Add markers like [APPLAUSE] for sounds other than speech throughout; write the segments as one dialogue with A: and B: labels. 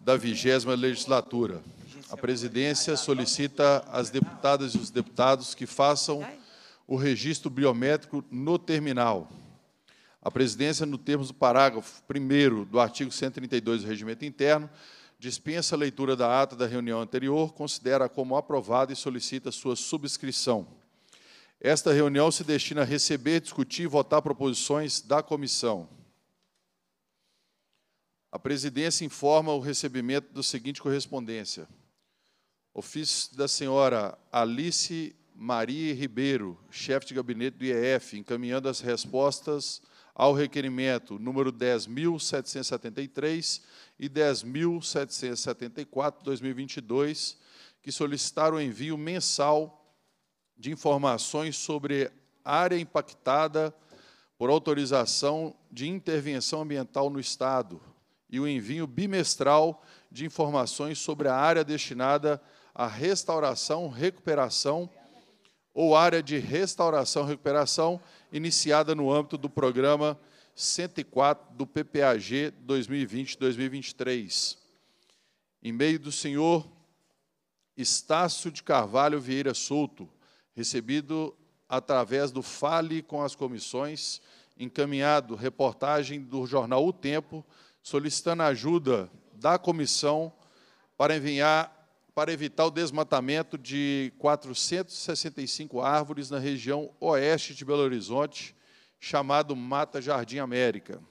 A: da vigésima legislatura. A presidência solicita às deputadas e os deputados que façam o registro biométrico no terminal. A presidência, no termos do parágrafo 1 do artigo 132 do Regimento Interno, dispensa a leitura da ata da reunião anterior, considera como aprovada e solicita sua subscrição. Esta reunião se destina a receber, discutir e votar proposições da comissão. A presidência informa o recebimento do seguinte correspondência. Ofício da senhora Alice Maria Ribeiro, chefe de gabinete do IEF, encaminhando as respostas ao requerimento número 10.773 e 10.774-2022, que solicitaram o envio mensal de informações sobre área impactada por autorização de intervenção ambiental no Estado, e o envio bimestral de informações sobre a área destinada à restauração, recuperação ou área de restauração, recuperação iniciada no âmbito do programa 104 do PPAG 2020-2023. Em meio do senhor Estácio de Carvalho Vieira Souto, recebido através do Fale com as Comissões, encaminhado reportagem do jornal O Tempo, solicitando ajuda da comissão para enviar para evitar o desmatamento de 465 árvores na região oeste de Belo Horizonte, chamado Mata Jardim América.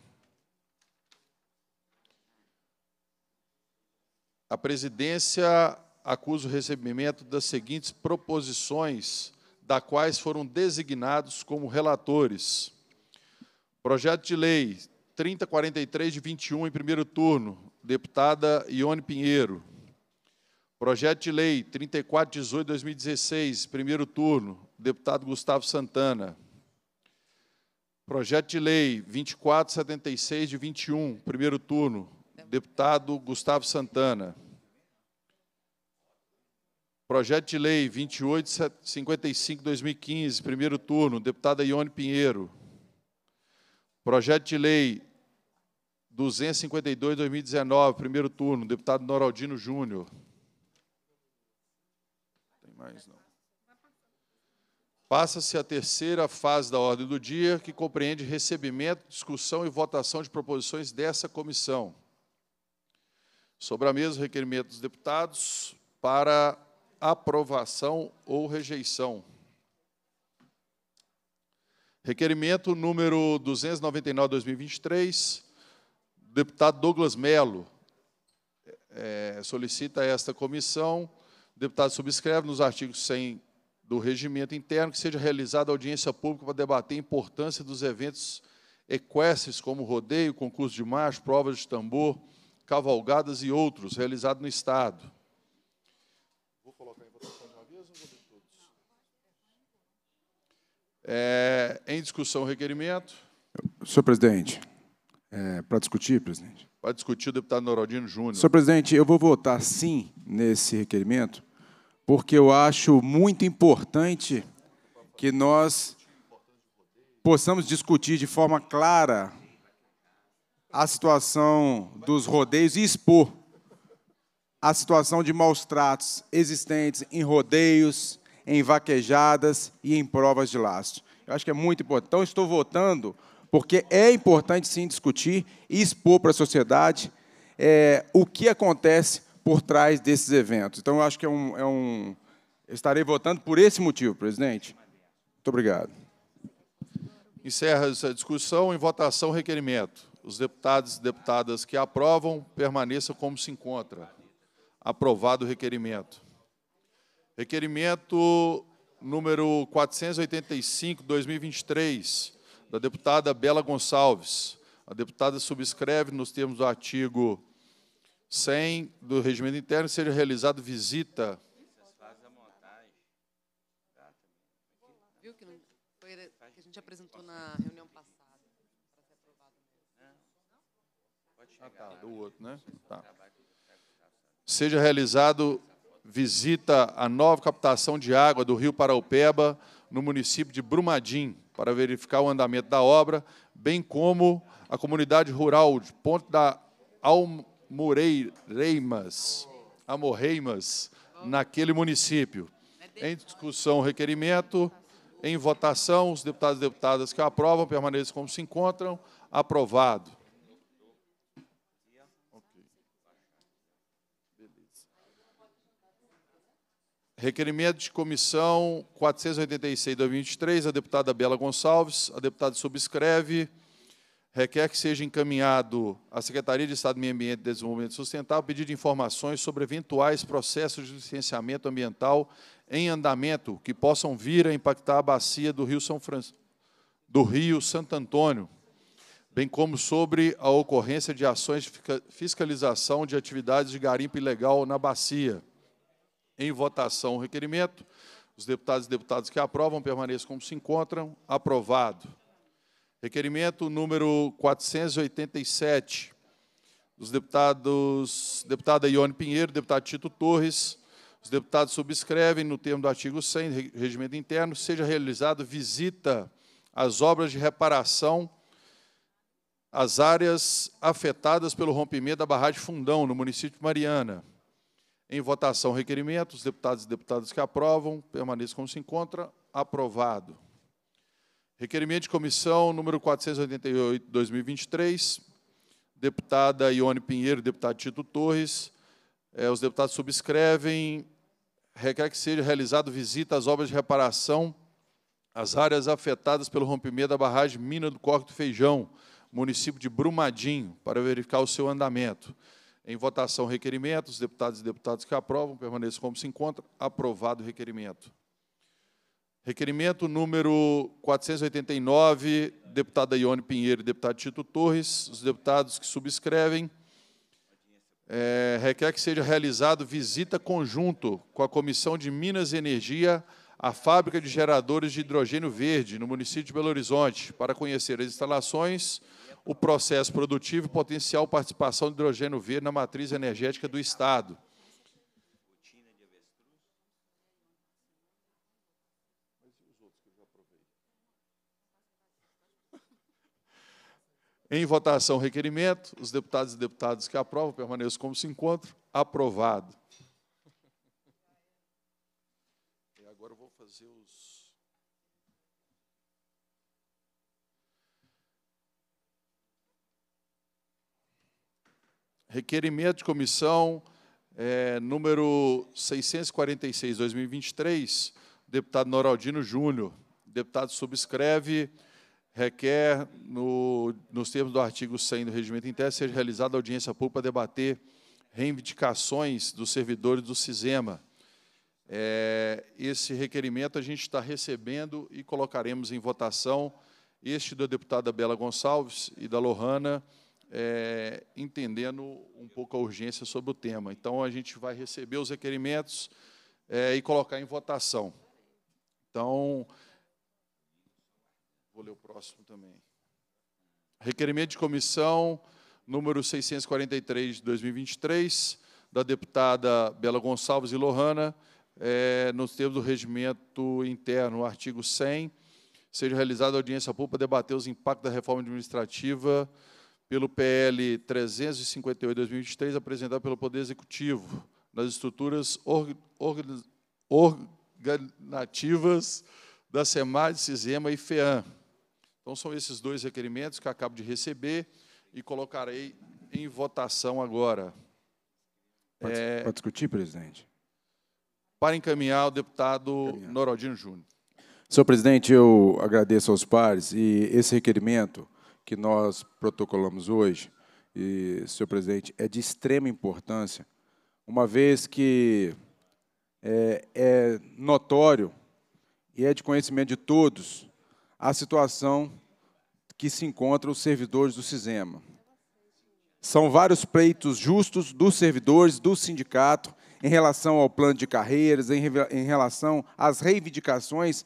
A: A presidência acusa o recebimento das seguintes proposições, da quais foram designados como relatores. Projeto de lei 3043 de 21, em primeiro turno, deputada Ione Pinheiro. Projeto de lei 3418 de 2016, primeiro turno, deputado Gustavo Santana. Projeto de lei 2476 de 21, primeiro turno, deputado Gustavo Santana. Projeto de lei 2855 de 2015, primeiro turno, deputada Ione Pinheiro. Projeto de lei 252, 2019, primeiro turno, deputado Noraldino Júnior. Tem mais, não. Passa-se a terceira fase da ordem do dia, que compreende recebimento, discussão e votação de proposições dessa comissão. Sobre a mesa, requerimento dos deputados para aprovação ou rejeição. Requerimento número 299-2023, deputado Douglas Melo. É, solicita esta comissão. O deputado subscreve nos artigos 100 do regimento interno que seja realizada audiência pública para debater a importância dos eventos equestres, como rodeio, concurso de marcha, provas de tambor, cavalgadas e outros, realizados no Estado. É, em discussão, o requerimento.
B: Senhor presidente, é, para discutir, presidente.
A: Para discutir o deputado Noraldino Júnior.
B: Senhor presidente, eu vou votar sim nesse requerimento, porque eu acho muito importante que nós possamos discutir de forma clara a situação dos rodeios e expor a situação de maus tratos existentes em rodeios, em vaquejadas e em provas de laço. Eu acho que é muito importante. Então, estou votando porque é importante, sim, discutir e expor para a sociedade é, o que acontece por trás desses eventos. Então, eu acho que é um, é um... estarei votando por esse motivo, presidente. Muito obrigado. Encerra essa
A: discussão. Em votação, requerimento. Os deputados e deputadas que aprovam permaneçam como se encontra. Aprovado o requerimento. Requerimento número 485, 2023, da deputada Bela Gonçalves. A deputada subscreve, nos termos do artigo 100 do Regimento Interno, seja realizada visita.
C: Viu que a gente apresentou na reunião passada para ser aprovado
A: mesmo. Pode chegar. Ah, tá, do outro, né? Tá. Seja realizado visita a nova captação de água do Rio Paraupeba, no município de Brumadinho, para verificar o andamento da obra, bem como a comunidade rural de Ponte da Almoreimas, Amorreimas, naquele município. Em discussão, requerimento. Em votação, os deputados e deputadas que aprovam permaneçam como se encontram. Aprovado. Requerimento de comissão 486-2023, a deputada Bela Gonçalves. A deputada subscreve. Requer que seja encaminhado à Secretaria de Estado do Meio Ambiente e Desenvolvimento Sustentável pedido de informações sobre eventuais processos de licenciamento ambiental em andamento que possam vir a impactar a bacia do Rio, São Fran... do Rio Santo Antônio, bem como sobre a ocorrência de ações de fiscalização de atividades de garimpo ilegal na bacia em votação o requerimento. Os deputados e deputadas que aprovam permaneçam como se encontram. Aprovado. Requerimento número 487, dos deputados, deputada Ione Pinheiro, deputado Tito Torres. Os deputados subscrevem, no termo do artigo 100 Regimento Interno, seja realizada visita às obras de reparação às áreas afetadas pelo rompimento da barragem Fundão, no município de Mariana. Em votação, requerimento. Os deputados e deputadas que aprovam permaneçam como se encontra. Aprovado. Requerimento de comissão número 488, 2023. Deputada Ione Pinheiro, deputado Tito Torres. É, os deputados subscrevem. Requer que seja realizado visita às obras de reparação às áreas afetadas pelo rompimento da barragem Mina do Corte do Feijão, município de Brumadinho, para verificar o seu andamento. Em votação, requerimento. Os deputados e deputadas que aprovam permaneçam como se encontram. Aprovado o requerimento. Requerimento número 489, deputada Ione Pinheiro e deputado Tito Torres. Os deputados que subscrevem é, requer que seja realizado visita conjunto com a Comissão de Minas e Energia à fábrica de geradores de hidrogênio verde no município de Belo Horizonte para conhecer as instalações, o processo produtivo e potencial participação de hidrogênio verde na matriz energética do Estado. Em votação, requerimento. Os deputados e deputadas que aprovam permaneçam como se encontram. Aprovado. requerimento de comissão é, número 646, 2023, deputado Noraldino Júnior. Deputado subscreve, requer, no, nos termos do artigo 100 do regimento interno, seja realizada audiência pública para debater reivindicações dos servidores do CISEMA. É, esse requerimento a gente está recebendo e colocaremos em votação este da deputada Bela Gonçalves e da Lohana, é, entendendo um pouco a urgência sobre o tema. Então, a gente vai receber os requerimentos é, e colocar em votação. Então, vou ler o próximo também. Requerimento de comissão número 643 de 2023, da deputada Bela Gonçalves e Lohana, é, nos termos do regimento interno, artigo 100, seja realizada audiência pública para debater os impactos da reforma administrativa pelo PL 358/2023, apresentado pelo Poder Executivo, nas estruturas organizativas da SEMAD, SISEMA e FEAM. Então, são esses dois requerimentos que acabo de receber e colocarei em votação agora. Pode, é,
B: pode discutir, presidente?
A: Para encaminhar o deputado encaminhar. Norodino Júnior.
B: Senhor presidente, eu agradeço aos pares e esse requerimento que nós protocolamos hoje, e, senhor presidente, é de extrema importância, uma vez que é, é notório e é de conhecimento de todos a situação que se encontra os servidores do Cisema. São vários pleitos justos dos servidores do sindicato em relação ao plano de carreiras, em, em relação às reivindicações,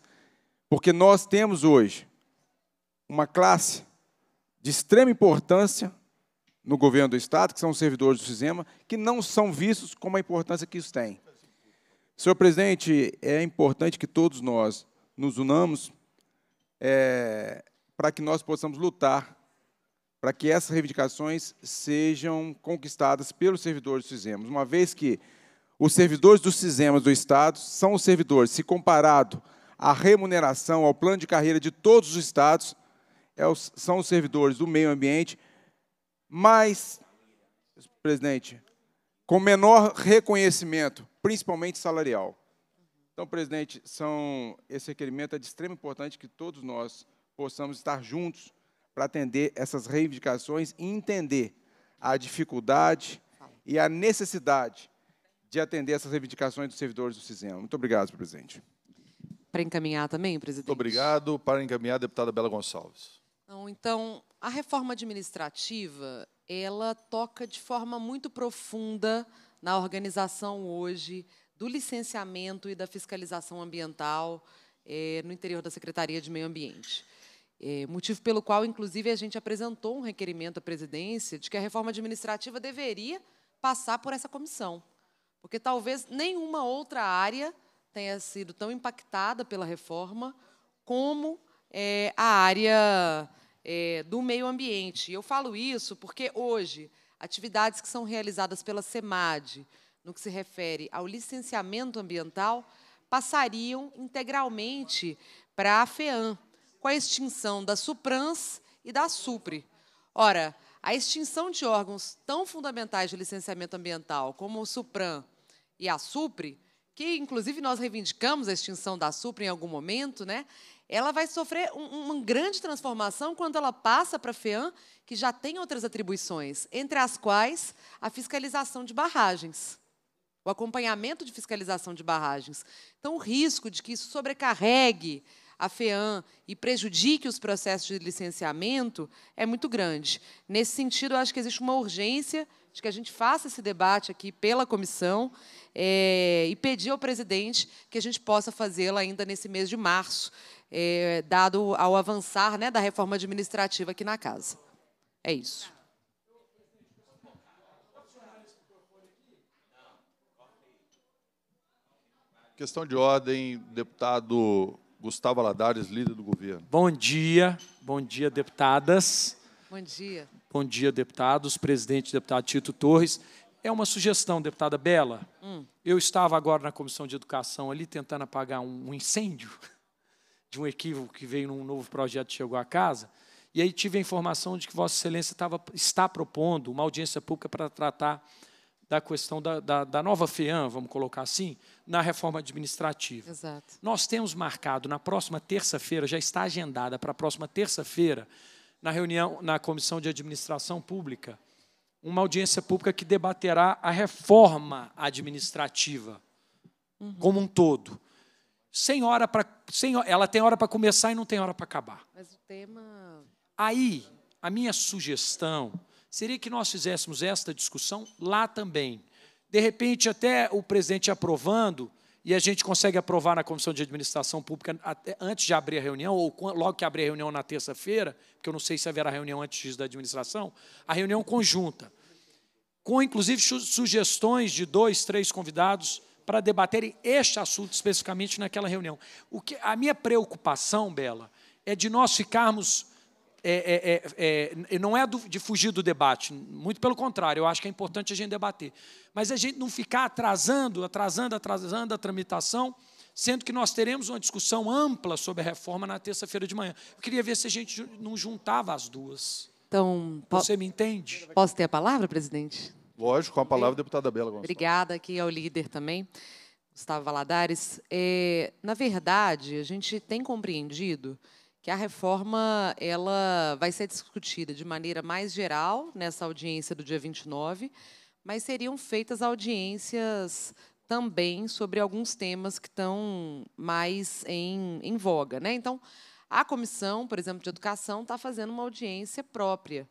B: porque nós temos hoje uma classe de extrema importância no governo do Estado, que são os servidores do sistema, que não são vistos como a importância que isso tem. Senhor presidente, é importante que todos nós nos unamos é, para que nós possamos lutar para que essas reivindicações sejam conquistadas pelos servidores do Sisema. uma vez que os servidores do Sisema do Estado são os servidores, se comparado à remuneração, ao plano de carreira de todos os Estados, é são os servidores do meio ambiente, mas, presidente, com menor reconhecimento, principalmente salarial. Então, presidente, são, esse requerimento é de extrema importância que todos nós possamos estar juntos para atender essas reivindicações e entender a dificuldade e a necessidade de atender essas reivindicações dos servidores do CISEM. Muito obrigado, presidente.
A: Para encaminhar também,
B: presidente. Muito obrigado. Para encaminhar, deputada Bela Gonçalves.
C: Não, então, a reforma administrativa ela toca de forma muito profunda na organização hoje do licenciamento e da fiscalização ambiental é, no interior da Secretaria de Meio Ambiente. É, motivo pelo qual, inclusive, a gente apresentou um requerimento à presidência de que a reforma administrativa deveria passar por essa comissão, porque talvez nenhuma outra área tenha sido tão impactada pela reforma como é, a área é, do meio ambiente. Eu falo isso porque hoje atividades que são realizadas pela SEMAD, no que se refere ao licenciamento ambiental, passariam integralmente para a FEAM, com a extinção da SUPRANS e da SUPRE. Ora, a extinção de órgãos tão fundamentais de licenciamento ambiental como o SUPRAN e a SUPRE, que inclusive nós reivindicamos a extinção da SUPRE em algum momento, né? ela vai sofrer uma grande transformação quando ela passa para a FEAM, que já tem outras atribuições, entre as quais a fiscalização de barragens, o acompanhamento de fiscalização de barragens. Então, o risco de que isso sobrecarregue a FEAM e prejudique os processos de licenciamento é muito grande. Nesse sentido, acho que existe uma urgência de que a gente faça esse debate aqui pela comissão é, e pedir ao presidente que a gente possa fazê-la ainda nesse mês de março, é, dado ao avançar né, da reforma administrativa aqui na casa. É isso.
A: Questão de ordem, deputado Gustavo Aladares, líder do governo. Bom dia, bom dia, deputadas.
C: Bom dia.
D: Bom dia, deputados. Presidente, deputado Tito Torres. É uma sugestão, deputada Bela. Hum. Eu estava agora na Comissão de Educação ali tentando apagar um incêndio [LAUGHS] de um equívoco que veio num novo projeto que chegou à casa. E aí tive a informação de que Vossa Excelência estava, está propondo uma audiência pública para tratar da questão da, da, da nova FEAM, vamos colocar assim, na reforma administrativa. Exato. Nós temos marcado na próxima terça-feira, já está agendada para a próxima terça-feira, na reunião na Comissão de Administração Pública, uma audiência pública que debaterá a reforma administrativa uhum. como um todo. Sem hora para, sem, ela tem hora para começar e não tem hora para acabar. Mas o tema. Aí, a minha sugestão seria que nós fizéssemos esta discussão lá também. De repente, até o presidente aprovando, e a gente consegue aprovar na Comissão de Administração Pública até antes de abrir a reunião, ou logo que abrir a reunião na terça-feira, porque eu não sei se haverá reunião antes da administração, a reunião conjunta, com inclusive sugestões de dois, três convidados para debaterem este assunto especificamente naquela reunião. O que, a minha preocupação, Bela, é de nós ficarmos é é, é, é, é, não é de fugir do debate, muito pelo contrário, eu acho que é importante a gente debater. Mas a gente não ficar atrasando, atrasando, atrasando a tramitação, sendo que nós teremos uma discussão ampla sobre a reforma na terça-feira de manhã. Eu queria ver se a gente não juntava as
A: duas.
C: Então, Você me entende? Posso ter a palavra, presidente?
A: Lógico, com a palavra, deputada Bela Gonçalves.
C: Obrigada aqui ao líder também. Gustavo Valadares, é, na verdade, a gente tem compreendido que a reforma ela vai ser discutida de maneira mais geral nessa audiência do dia 29, mas seriam feitas audiências também sobre alguns temas que estão mais em, em voga. Né? Então, a comissão, por exemplo, de educação está fazendo uma audiência própria.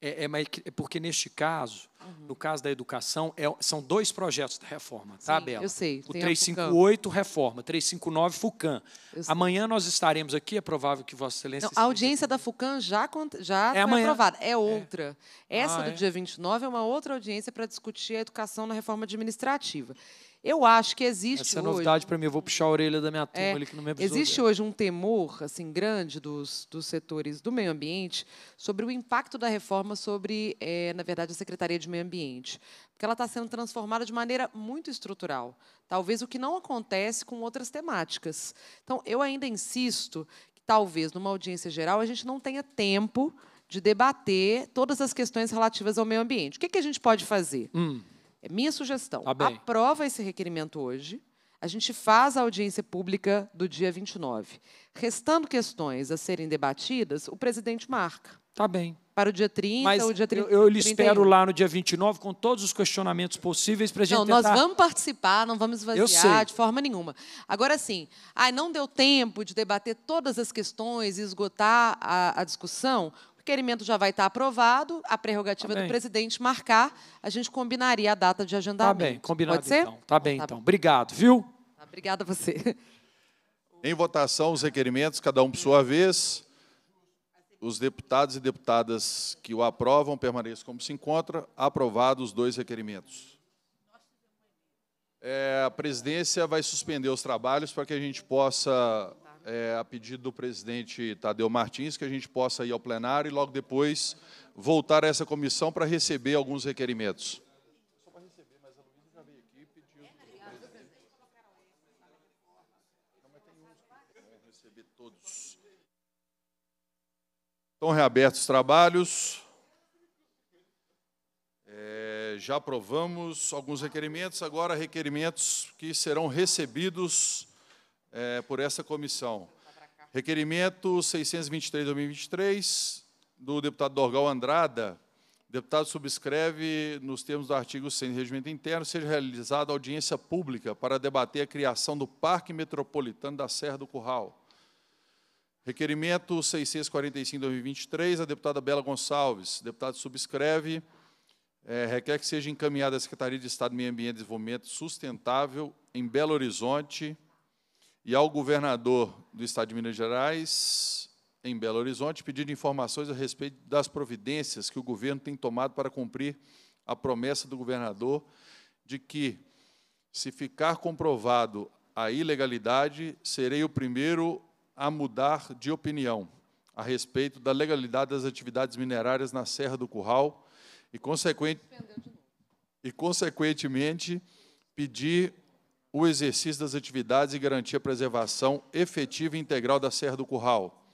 D: É, é, é porque, neste caso, no caso da educação, é, são dois projetos da reforma, tá, Sim, tá, Bela? Eu
C: sei. O 358,
D: reforma. 359, FUCAM. Amanhã nós estaremos aqui, é provável que Vossa Excelência. Não,
C: a audiência aqui. da FUCAM já, já é foi aprovada, é, é. outra. É. Essa ah, do é? dia 29 é uma outra audiência para discutir a educação na reforma administrativa. Eu acho que existe Essa é hoje... novidade
D: para mim, eu vou puxar a orelha da minha é, turma é, ali que não me Existe
C: hoje um temor assim grande dos, dos setores do meio ambiente sobre o impacto da reforma sobre, é, na verdade, a Secretaria de Meio Ambiente. Porque ela está sendo transformada de maneira muito estrutural. Talvez o que não acontece com outras temáticas. Então, eu ainda insisto que talvez numa audiência geral a gente não tenha tempo de debater todas as questões relativas ao meio ambiente. O que, que a gente pode fazer? Hum é minha sugestão. Tá Aprova esse requerimento hoje. A gente faz a audiência pública do dia 29. Restando questões a serem debatidas, o presidente marca. Tá bem. Para o dia 30 Mas ou dia 30. Eu, eu lhe 31. espero lá
D: no dia 29 com todos os questionamentos possíveis para a gente Não, tentar... nós vamos
C: participar, não vamos esvaziar de forma nenhuma. Agora sim, Ah, não deu tempo de debater todas as questões e esgotar a, a discussão requerimento já vai estar aprovado, a prerrogativa tá do presidente marcar, a gente combinaria a data de agendamento. Tá bem, combinado Pode ser? então. Tá
A: então bem, tá então. Obrigado, viu?
C: Tá, obrigada a você.
A: Em votação, os requerimentos, cada um por sua vez. Os deputados e deputadas que o aprovam permaneçam como se encontra. Aprovados os dois requerimentos. É, a presidência vai suspender os trabalhos para que a gente possa é, a pedido do presidente Tadeu Martins, que a gente possa ir ao plenário e logo depois voltar a essa comissão para receber alguns requerimentos. Estão reabertos os trabalhos. É, já aprovamos alguns requerimentos, agora requerimentos que serão recebidos é, por essa comissão. Requerimento 623-2023, do deputado Dorgal Andrada. Deputado subscreve, nos termos do artigo 100 do Regimento Interno, seja realizada audiência pública para debater a criação do Parque Metropolitano da Serra do Curral. Requerimento 645-2023, a deputada Bela Gonçalves. Deputado subscreve, é, requer que seja encaminhada à Secretaria de Estado Meio Ambiente e Desenvolvimento Sustentável, em Belo Horizonte, e ao governador do Estado de Minas Gerais, em Belo Horizonte, pedindo informações a respeito das providências que o governo tem tomado para cumprir a promessa do governador de que, se ficar comprovado a ilegalidade, serei o primeiro a mudar de opinião a respeito da legalidade das atividades minerárias na Serra do Curral e, e consequentemente, pedir o exercício das atividades e garantir a preservação efetiva e integral da Serra do Curral.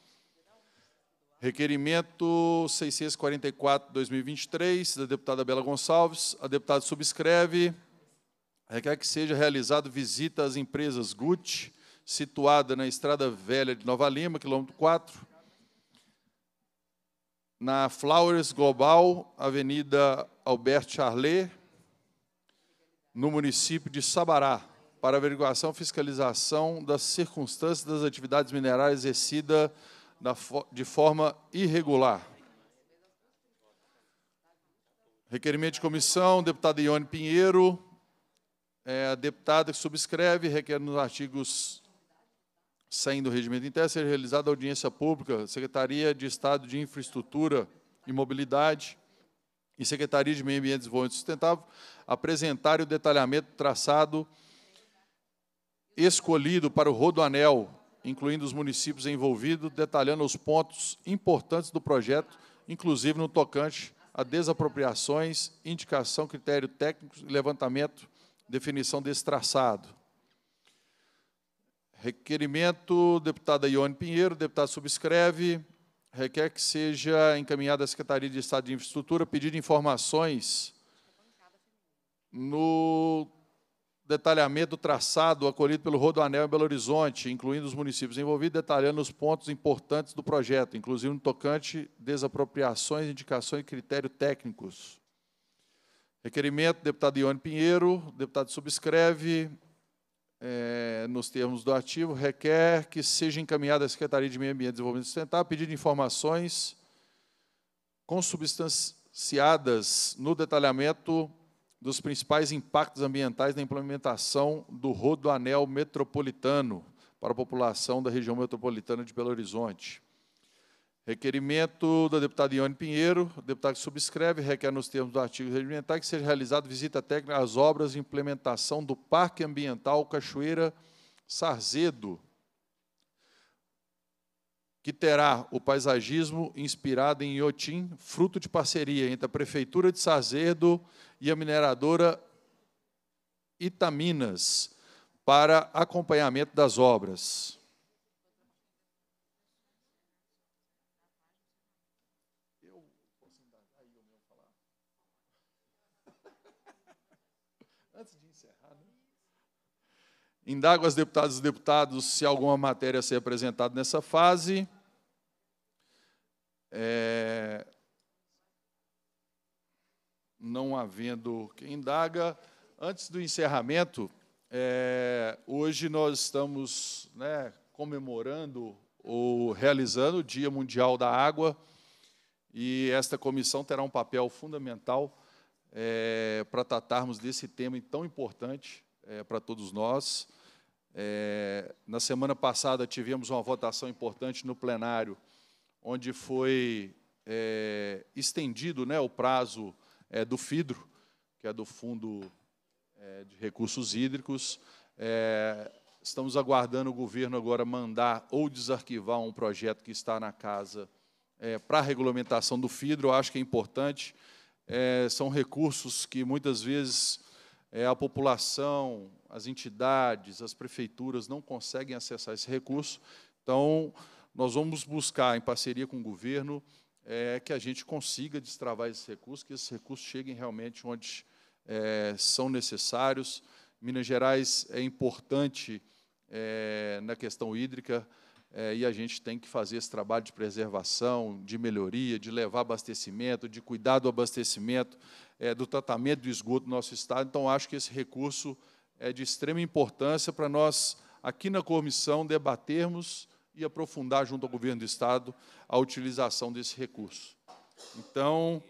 A: Requerimento 644-2023, da deputada Bela Gonçalves. A deputada subscreve. Requer é, que seja realizado visita às empresas GUT, situada na Estrada Velha de Nova Lima, quilômetro 4, na Flowers Global, Avenida Alberto Charlet, no município de Sabará, para averiguação e fiscalização das circunstâncias das atividades minerais exercida de forma irregular. Requerimento de comissão, deputada Ione Pinheiro, é, a deputada que subscreve, requer nos artigos 100 do regimento interno, ser realizada audiência pública, Secretaria de Estado de Infraestrutura e Mobilidade e Secretaria de Meio Ambiente e Desenvolvimento Sustentável, apresentarem o detalhamento traçado escolhido para o Rodoanel, incluindo os municípios envolvidos, detalhando os pontos importantes do projeto, inclusive no tocante a desapropriações, indicação, critério técnico, levantamento, definição desse traçado. Requerimento, deputada Ione Pinheiro, deputado subscreve, requer que seja encaminhada à Secretaria de Estado de Infraestrutura pedido informações no detalhamento do traçado acolhido pelo Rodoanel em Belo Horizonte, incluindo os municípios envolvidos, detalhando os pontos importantes do projeto, inclusive no tocante desapropriações, indicações e critérios técnicos. Requerimento, deputado Ione Pinheiro, deputado subscreve, é, nos termos do ativo, requer que seja encaminhada à Secretaria de Meio Ambiente e Desenvolvimento Sustentável pedido de informações consubstanciadas no detalhamento dos principais impactos ambientais da implementação do Rodoanel Metropolitano para a população da região metropolitana de Belo Horizonte. Requerimento da deputada Ione Pinheiro, o deputado que subscreve, requer nos termos do artigo regimentar que seja realizada visita técnica às obras de implementação do Parque Ambiental Cachoeira Sarzedo, que terá o paisagismo inspirado em Iotim, fruto de parceria entre a Prefeitura de Sarzedo e a mineradora Itaminas para acompanhamento das obras. Indago as deputadas e deputados se alguma matéria a ser apresentada nessa fase. É não havendo quem indaga, antes do encerramento, é, hoje nós estamos né, comemorando ou realizando o Dia Mundial da Água e esta comissão terá um papel fundamental é, para tratarmos desse tema tão importante é, para todos nós. É, na semana passada tivemos uma votação importante no plenário, onde foi é, estendido né, o prazo é, do FIDRO, que é do Fundo é, de Recursos Hídricos. É, estamos aguardando o governo agora mandar ou desarquivar um projeto que está na casa é, para a regulamentação do FIDRO. Eu acho que é importante. É, são recursos que muitas vezes é, a população, as entidades, as prefeituras não conseguem acessar esse recurso. Então, nós vamos buscar, em parceria com o governo, é, que a gente consiga destravar esses recursos, que esses recursos cheguem realmente onde é, são necessários. Minas Gerais é importante é, na questão hídrica é, e a gente tem que fazer esse trabalho de preservação, de melhoria, de levar abastecimento, de cuidar do abastecimento, é, do tratamento do esgoto do nosso Estado. Então, acho que esse recurso é de extrema importância para nós, aqui na comissão, debatermos e aprofundar junto ao governo do Estado a utilização desse recurso. Então,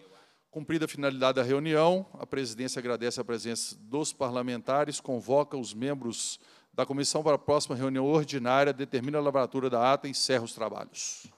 A: cumprida a finalidade da reunião, a presidência agradece a presença dos parlamentares, convoca os membros da comissão para a próxima reunião ordinária, determina a lavratura da ata e encerra os trabalhos.